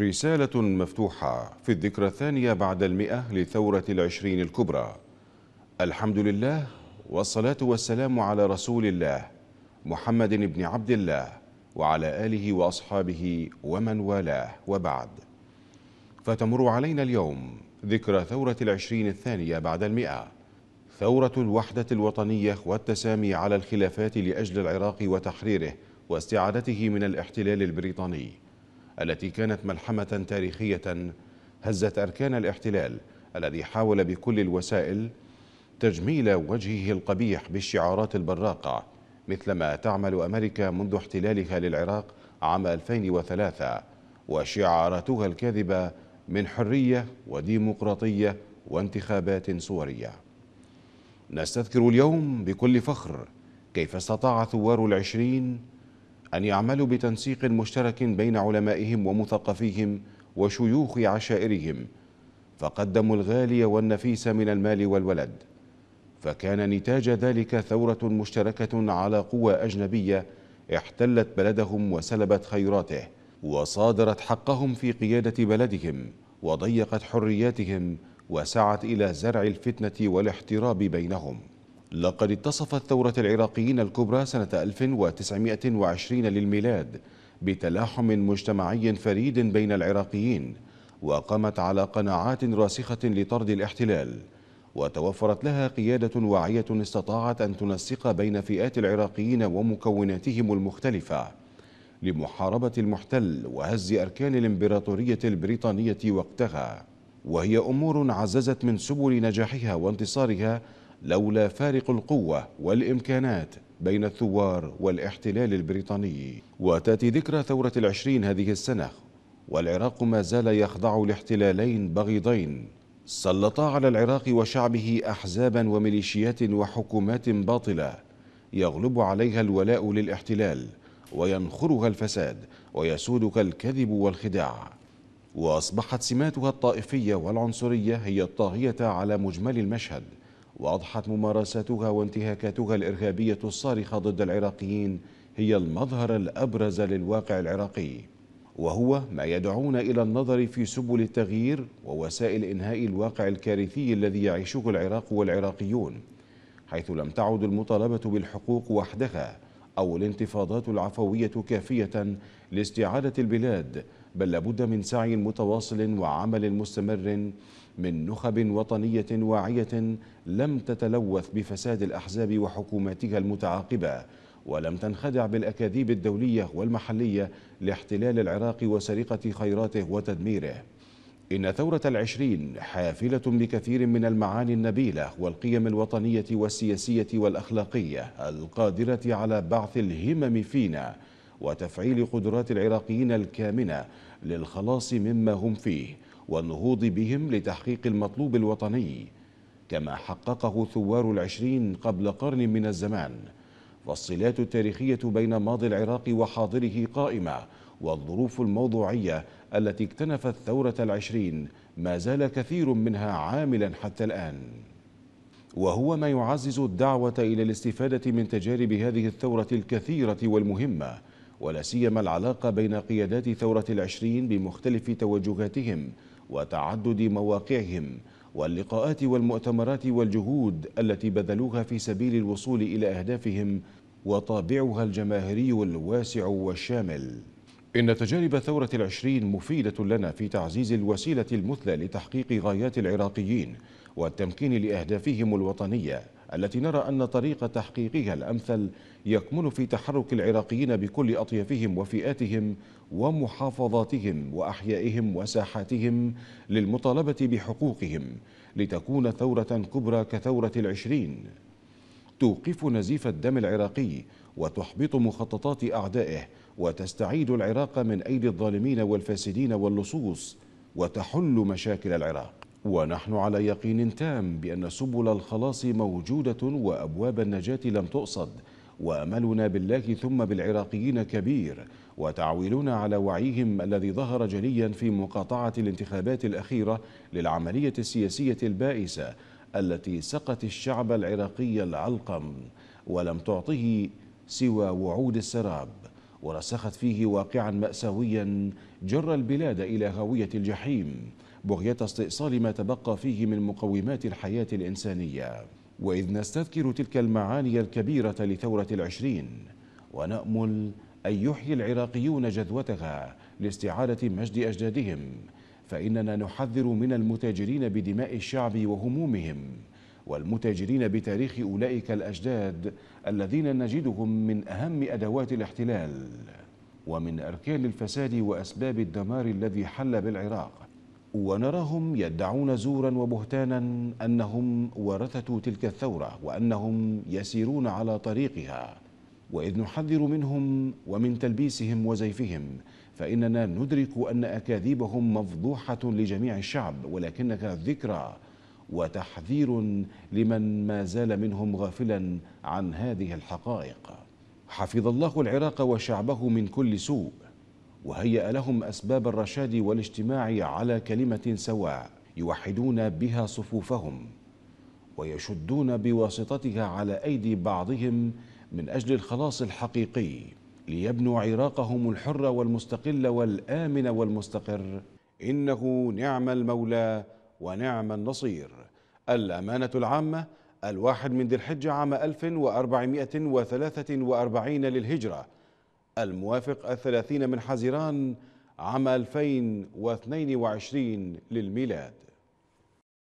رسالة مفتوحة في الذكرى الثانية بعد المئة لثورة العشرين الكبرى الحمد لله والصلاة والسلام على رسول الله محمد بن عبد الله وعلى آله وأصحابه ومن والاه وبعد فتمر علينا اليوم ذكرى ثورة العشرين الثانية بعد المئة ثورة الوحدة الوطنية والتسامي على الخلافات لأجل العراق وتحريره واستعادته من الاحتلال البريطاني التي كانت ملحمة تاريخية هزت أركان الاحتلال الذي حاول بكل الوسائل تجميل وجهه القبيح بالشعارات البراقة مثلما تعمل أمريكا منذ احتلالها للعراق عام 2003 وشعاراتها الكاذبة من حرية وديمقراطية وانتخابات صورية نستذكر اليوم بكل فخر كيف استطاع ثوار العشرين أن يعملوا بتنسيق مشترك بين علمائهم ومثقفيهم وشيوخ عشائرهم فقدموا الغالي والنفيس من المال والولد فكان نتاج ذلك ثورة مشتركة على قوى أجنبية احتلت بلدهم وسلبت خيراته وصادرت حقهم في قيادة بلدهم وضيقت حرياتهم وسعت إلى زرع الفتنة والاحتراب بينهم لقد اتصفت ثورة العراقيين الكبرى سنة 1920 للميلاد بتلاحم مجتمعي فريد بين العراقيين وقامت على قناعات راسخة لطرد الاحتلال وتوفرت لها قيادة واعية استطاعت أن تنسق بين فئات العراقيين ومكوناتهم المختلفة لمحاربة المحتل وهز أركان الإمبراطورية البريطانية وقتها وهي أمور عززت من سبل نجاحها وانتصارها لولا فارق القوة والإمكانات بين الثوار والاحتلال البريطاني وتأتي ذكرى ثورة العشرين هذه السنة والعراق ما زال يخضع لاحتلالين بغيضين سلطا على العراق وشعبه أحزابا وميليشيات وحكومات باطلة يغلب عليها الولاء للاحتلال وينخرها الفساد ويسودك الكذب والخداع وأصبحت سماتها الطائفية والعنصرية هي الطاغية على مجمل المشهد وأضحت ممارساتها وانتهاكاتها الإرهابية الصارخة ضد العراقيين هي المظهر الأبرز للواقع العراقي وهو ما يدعونا إلى النظر في سبل التغيير ووسائل إنهاء الواقع الكارثي الذي يعيشه العراق والعراقيون حيث لم تعد المطالبة بالحقوق وحدها أو الانتفاضات العفوية كافية لاستعادة البلاد بل لابد من سعي متواصل وعمل مستمر من نخب وطنية واعية لم تتلوث بفساد الأحزاب وحكوماتها المتعاقبة ولم تنخدع بالأكاذيب الدولية والمحلية لاحتلال العراق وسرقة خيراته وتدميره إن ثورة العشرين حافلة بكثير من المعاني النبيلة والقيم الوطنية والسياسية والأخلاقية القادرة على بعث الهمم فينا وتفعيل قدرات العراقيين الكامنة للخلاص مما هم فيه والنهوض بهم لتحقيق المطلوب الوطني كما حققه ثوار العشرين قبل قرن من الزمان فالصلات التاريخية بين ماضي العراق وحاضره قائمة والظروف الموضوعية التي اكتنفت ثورة العشرين ما زال كثير منها عاملا حتى الآن وهو ما يعزز الدعوة إلى الاستفادة من تجارب هذه الثورة الكثيرة والمهمة ولا سيما العلاقة بين قيادات ثورة العشرين بمختلف توجهاتهم وتعدد مواقعهم واللقاءات والمؤتمرات والجهود التي بذلوها في سبيل الوصول إلى أهدافهم وطابعها الجماهيري الواسع والشامل إن تجارب ثورة العشرين مفيدة لنا في تعزيز الوسيلة المثلى لتحقيق غايات العراقيين والتمكين لأهدافهم الوطنية التي نرى أن طريق تحقيقها الأمثل يكمن في تحرك العراقيين بكل أطيافهم وفئاتهم ومحافظاتهم وأحيائهم وساحاتهم للمطالبة بحقوقهم لتكون ثورة كبرى كثورة العشرين توقف نزيف الدم العراقي وتحبط مخططات أعدائه وتستعيد العراق من أيدي الظالمين والفاسدين واللصوص وتحل مشاكل العراق ونحن على يقين تام بأن سبل الخلاص موجودة وأبواب النجاة لم تؤصد وأملنا بالله ثم بالعراقيين كبير وتعويلنا على وعيهم الذي ظهر جليا في مقاطعة الانتخابات الأخيرة للعملية السياسية البائسة التي سقت الشعب العراقي العلقم ولم تعطه سوى وعود السراب ورسخت فيه واقعا مأساويا جر البلاد إلى هوية الجحيم بغية استئصال ما تبقى فيه من مقومات الحياة الإنسانية وإذ نستذكر تلك المعاني الكبيرة لثورة العشرين ونأمل أن يحيي العراقيون جذوتها لاستعادة مجد أجدادهم فإننا نحذر من المتاجرين بدماء الشعب وهمومهم والمتاجرين بتاريخ أولئك الأجداد الذين نجدهم من أهم أدوات الاحتلال ومن أركان الفساد وأسباب الدمار الذي حل بالعراق ونراهم يدعون زورا وبهتانا انهم ورثه تلك الثوره وانهم يسيرون على طريقها واذ نحذر منهم ومن تلبيسهم وزيفهم فاننا ندرك ان اكاذيبهم مفضوحه لجميع الشعب ولكنك ذكرى وتحذير لمن ما زال منهم غافلا عن هذه الحقائق حفظ الله العراق وشعبه من كل سوء وهيأ لهم أسباب الرشاد والاجتماع على كلمة سواء يوحدون بها صفوفهم ويشدون بواسطتها على أيدي بعضهم من أجل الخلاص الحقيقي ليبنوا عراقهم الحر والمستقل والآمن والمستقر إنه نعم المولى ونعم النصير الأمانة العامة الواحد من ذي الحجة عام 1443 للهجرة الموافق الثلاثين من حزيران عام 2022 للميلاد